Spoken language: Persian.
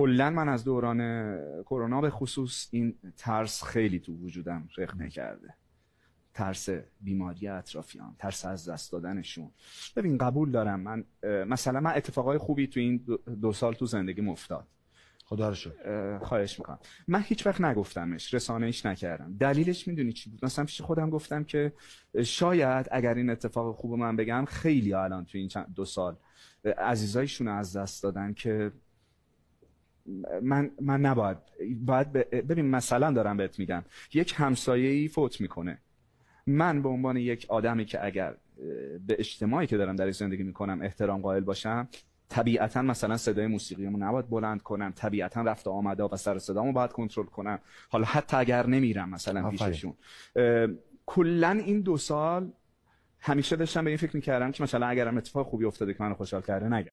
کلا من از دوران کرونا به خصوص این ترس خیلی تو وجودم رخنه نکرده ترس بیماری اطرافیان ترس از دست دادنشون ببین قبول دارم من مثلا من اتفاقای خوبی تو این دو سال تو زندگی مفتاد خدا رو شد خواهش میکنم من هیچ وقت نگفتمش رسانه ایش نکردم دلیلش میدونی چی بود مثلا پیش خودم گفتم که شاید اگر این اتفاق خوب من بگم خیلی الان تو این دو سال عزیزایشون از دست دادن که من, من نباید باید ببین مثلا دارم بهت میگم یک همسایه ای فوت میکنه من به عنوان یک آدمی که اگر به اجتماعی که دارم در زندگی میکنم احترام قائل باشم طبیعتا مثلا صدای موسیقیمو نباید بلند کنم طبیعتا رفت آمده و سر صدامو باید کنترل کنم حالا حتی اگر نمیرم مثلا پیششون کلا این دو سال همیشه داشتم به این فکر میکردم که مثلا اگرم اتفاق خوبی افتاده که من خوشحال کرده نگم